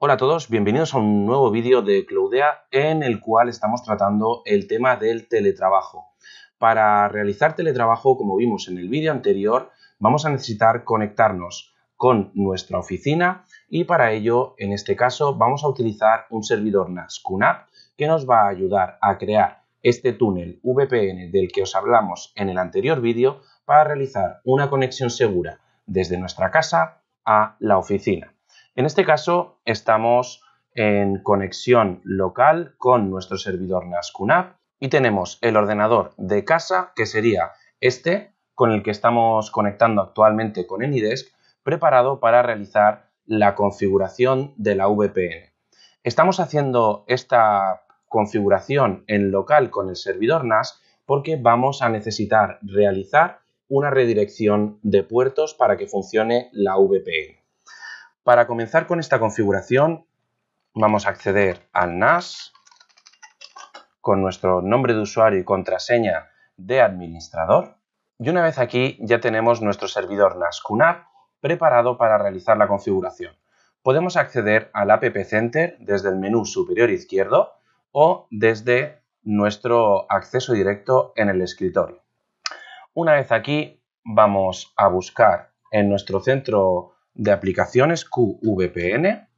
Hola a todos, bienvenidos a un nuevo vídeo de Claudea en el cual estamos tratando el tema del teletrabajo. Para realizar teletrabajo, como vimos en el vídeo anterior, vamos a necesitar conectarnos con nuestra oficina y para ello, en este caso, vamos a utilizar un servidor NAS que nos va a ayudar a crear este túnel VPN del que os hablamos en el anterior vídeo para realizar una conexión segura desde nuestra casa a la oficina. En este caso estamos en conexión local con nuestro servidor NAS QNAP y tenemos el ordenador de casa que sería este con el que estamos conectando actualmente con AnyDesk preparado para realizar la configuración de la VPN. Estamos haciendo esta configuración en local con el servidor NAS porque vamos a necesitar realizar una redirección de puertos para que funcione la VPN. Para comenzar con esta configuración, vamos a acceder al NAS con nuestro nombre de usuario y contraseña de administrador. Y una vez aquí ya tenemos nuestro servidor NAS QNAP preparado para realizar la configuración. Podemos acceder al App Center desde el menú superior izquierdo o desde nuestro acceso directo en el escritorio. Una vez aquí vamos a buscar en nuestro centro de aplicaciones QVPN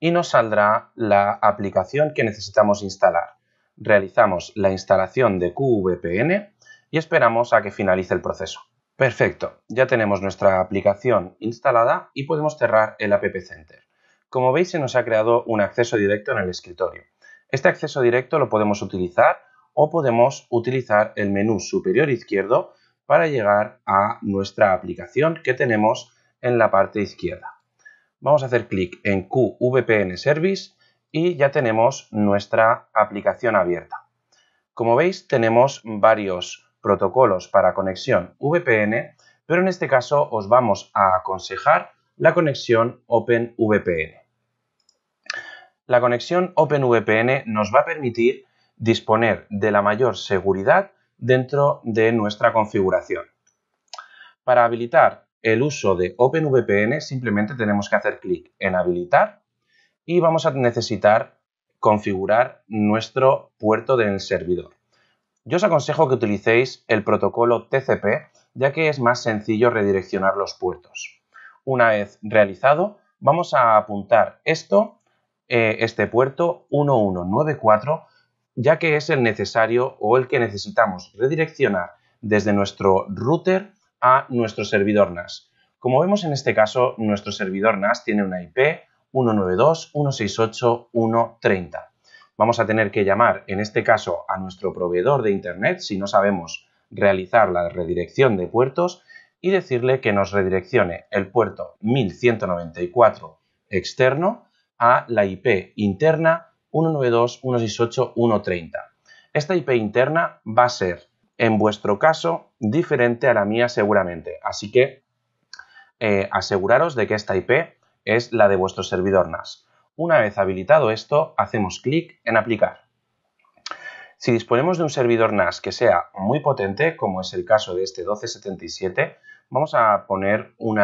y nos saldrá la aplicación que necesitamos instalar. Realizamos la instalación de QVPN y esperamos a que finalice el proceso. Perfecto, ya tenemos nuestra aplicación instalada y podemos cerrar el App Center. Como veis se nos ha creado un acceso directo en el escritorio. Este acceso directo lo podemos utilizar o podemos utilizar el menú superior izquierdo para llegar a nuestra aplicación que tenemos en la parte izquierda. Vamos a hacer clic en QVPN Service y ya tenemos nuestra aplicación abierta. Como veis, tenemos varios protocolos para conexión VPN, pero en este caso os vamos a aconsejar la conexión OpenVPN. La conexión OpenVPN nos va a permitir disponer de la mayor seguridad dentro de nuestra configuración. Para habilitar el uso de OpenVPN simplemente tenemos que hacer clic en habilitar y vamos a necesitar configurar nuestro puerto del servidor. Yo os aconsejo que utilicéis el protocolo TCP ya que es más sencillo redireccionar los puertos. Una vez realizado, vamos a apuntar esto, eh, este puerto 1194, ya que es el necesario o el que necesitamos redireccionar desde nuestro router a nuestro servidor NAS. Como vemos en este caso, nuestro servidor NAS tiene una IP 192.168.1.30. Vamos a tener que llamar, en este caso, a nuestro proveedor de Internet si no sabemos realizar la redirección de puertos y decirle que nos redireccione el puerto 1194 externo a la IP interna 192.168.1.30. Esta IP interna va a ser, en vuestro caso, diferente a la mía seguramente. Así que eh, aseguraros de que esta IP es la de vuestro servidor NAS. Una vez habilitado esto, hacemos clic en aplicar. Si disponemos de un servidor NAS que sea muy potente, como es el caso de este 1277, vamos a poner un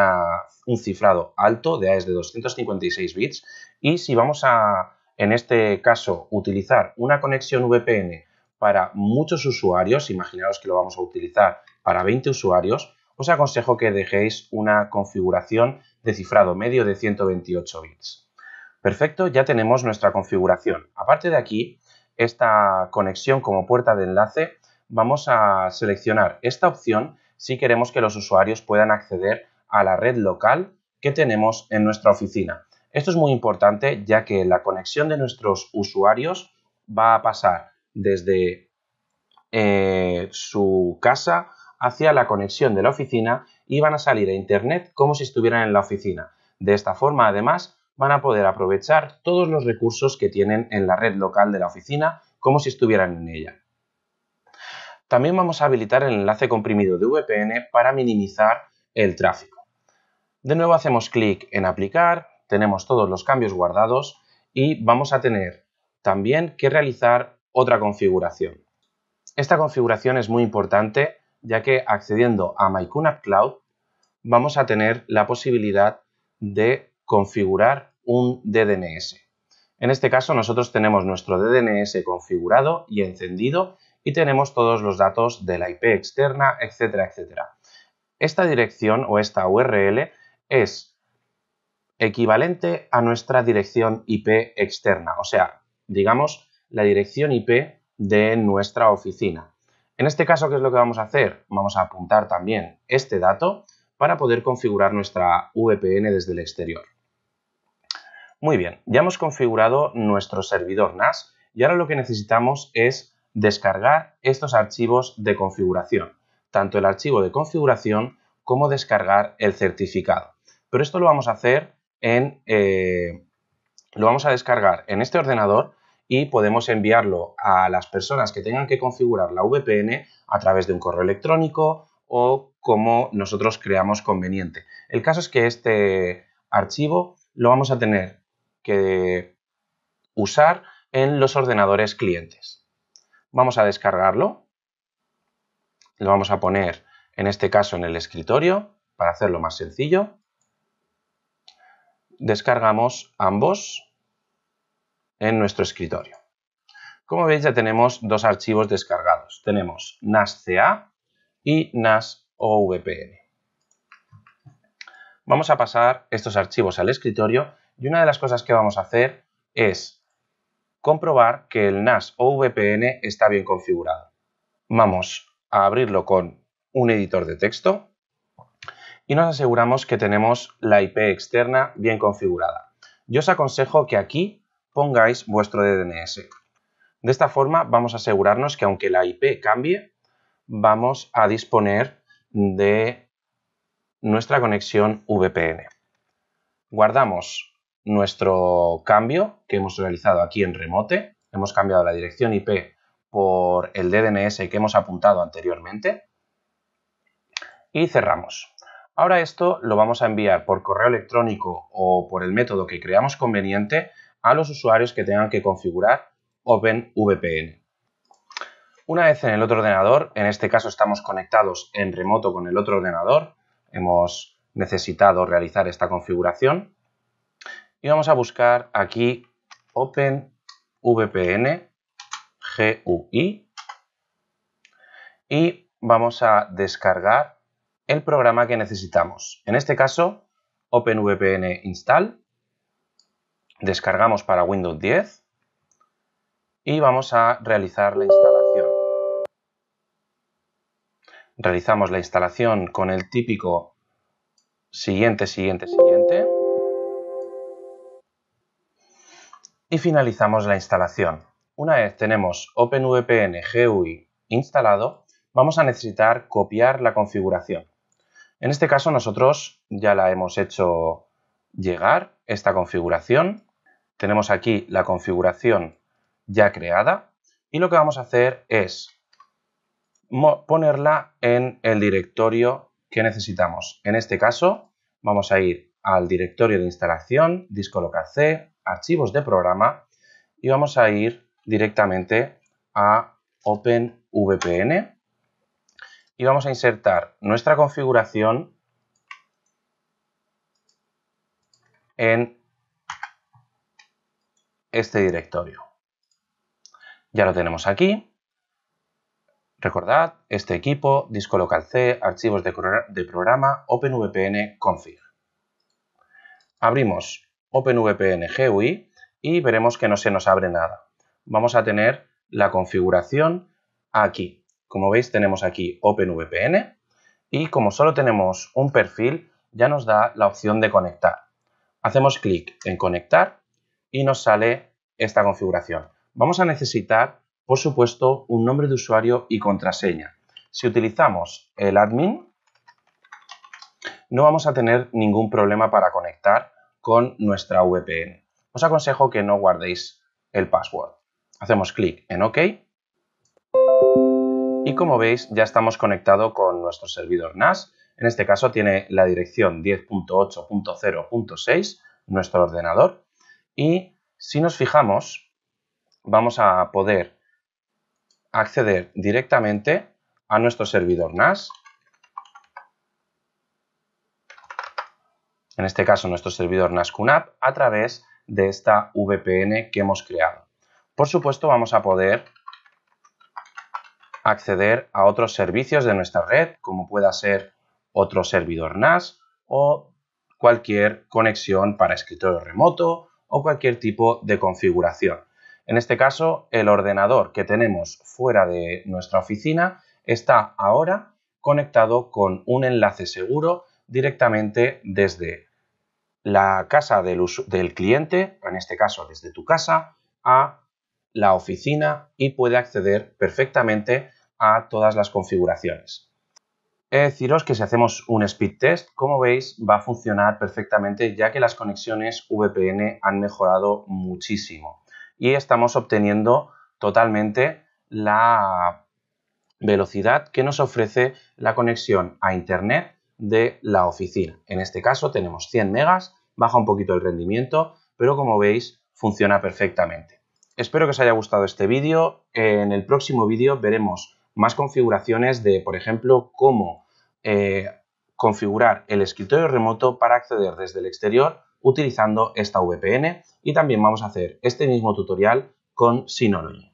cifrado alto de AES de 256 bits y si vamos a, en este caso, utilizar una conexión VPN para muchos usuarios, imaginaros que lo vamos a utilizar para 20 usuarios, os aconsejo que dejéis una configuración de cifrado medio de 128 bits. Perfecto, ya tenemos nuestra configuración. Aparte de aquí, esta conexión como puerta de enlace, vamos a seleccionar esta opción si queremos que los usuarios puedan acceder a la red local que tenemos en nuestra oficina. Esto es muy importante ya que la conexión de nuestros usuarios va a pasar desde eh, su casa hacia la conexión de la oficina y van a salir a Internet como si estuvieran en la oficina. De esta forma, además, van a poder aprovechar todos los recursos que tienen en la red local de la oficina como si estuvieran en ella. También vamos a habilitar el enlace comprimido de VPN para minimizar el tráfico. De nuevo hacemos clic en aplicar, tenemos todos los cambios guardados y vamos a tener también que realizar otra configuración. Esta configuración es muy importante ya que accediendo a my Cloud vamos a tener la posibilidad de configurar un DDNS. En este caso nosotros tenemos nuestro DDNS configurado y encendido y tenemos todos los datos de la IP externa, etcétera, etcétera. Esta dirección o esta URL es equivalente a nuestra dirección IP externa, o sea, digamos la dirección IP de nuestra oficina. En este caso, ¿qué es lo que vamos a hacer? Vamos a apuntar también este dato para poder configurar nuestra VPN desde el exterior. Muy bien, ya hemos configurado nuestro servidor NAS y ahora lo que necesitamos es descargar estos archivos de configuración, tanto el archivo de configuración como descargar el certificado. Pero esto lo vamos a hacer en... Eh, lo vamos a descargar en este ordenador y podemos enviarlo a las personas que tengan que configurar la VPN a través de un correo electrónico o como nosotros creamos conveniente. El caso es que este archivo lo vamos a tener que usar en los ordenadores clientes. Vamos a descargarlo, lo vamos a poner en este caso en el escritorio para hacerlo más sencillo. Descargamos ambos en nuestro escritorio. Como veis ya tenemos dos archivos descargados. Tenemos NASCA y nas Vamos a pasar estos archivos al escritorio y una de las cosas que vamos a hacer es comprobar que el NAS ovpn está bien configurado. Vamos a abrirlo con un editor de texto y nos aseguramos que tenemos la IP externa bien configurada. Yo os aconsejo que aquí pongáis vuestro DNS. De esta forma vamos a asegurarnos que aunque la IP cambie, vamos a disponer de nuestra conexión VPN. Guardamos nuestro cambio que hemos realizado aquí en remote. Hemos cambiado la dirección IP por el DNS que hemos apuntado anteriormente. Y cerramos. Ahora esto lo vamos a enviar por correo electrónico o por el método que creamos conveniente a los usuarios que tengan que configurar OpenVPN. Una vez en el otro ordenador, en este caso estamos conectados en remoto con el otro ordenador, hemos necesitado realizar esta configuración y vamos a buscar aquí OpenVPN GUI y vamos a descargar el programa que necesitamos. En este caso, OpenVPN Install descargamos para Windows 10 y vamos a realizar la instalación. Realizamos la instalación con el típico siguiente, siguiente, siguiente y finalizamos la instalación. Una vez tenemos OpenVPN GUI instalado, vamos a necesitar copiar la configuración. En este caso nosotros ya la hemos hecho llegar, esta configuración, tenemos aquí la configuración ya creada y lo que vamos a hacer es ponerla en el directorio que necesitamos. En este caso vamos a ir al directorio de instalación, disco local C, archivos de programa y vamos a ir directamente a OpenVPN y vamos a insertar nuestra configuración en este directorio. Ya lo tenemos aquí. Recordad, este equipo, disco local C, archivos de, programa, OpenVPN config. Abrimos OpenVPN GUI y veremos que no se nos abre nada. Vamos a tener la configuración aquí. Como veis tenemos aquí OpenVPN y como solo tenemos un perfil ya nos da la opción de conectar. Hacemos clic en conectar y nos sale esta configuración. Vamos a necesitar, por supuesto, un nombre de usuario y contraseña. Si utilizamos el admin, no vamos a tener ningún problema para conectar con nuestra VPN. Os aconsejo que no guardéis el password. Hacemos clic en OK. Y como veis, ya estamos conectados con nuestro servidor NAS. En este caso tiene la dirección 10.8.0.6, nuestro ordenador, y si nos fijamos vamos a poder acceder directamente a nuestro servidor NAS. En este caso nuestro servidor NAS QNAP a través de esta VPN que hemos creado. Por supuesto vamos a poder acceder a otros servicios de nuestra red como pueda ser otro servidor NAS o cualquier conexión para escritorio remoto o cualquier tipo de configuración. En este caso, el ordenador que tenemos fuera de nuestra oficina está ahora conectado con un enlace seguro directamente desde la casa del, del, cliente, en este caso desde tu casa, a la oficina y puede acceder perfectamente a todas las configuraciones. Eh, deciros que si hacemos un speed test, como veis, va a funcionar perfectamente ya que las conexiones VPN han mejorado muchísimo y estamos obteniendo totalmente la velocidad que nos ofrece la conexión a Internet de la oficina. En este caso tenemos 100 megas, baja un poquito el rendimiento, pero como veis funciona perfectamente. Espero que os haya gustado este vídeo. En el próximo vídeo veremos más configuraciones de, por ejemplo, cómo eh, configurar el escritorio remoto para acceder desde el exterior utilizando esta VPN y también vamos a hacer este mismo tutorial con Synology.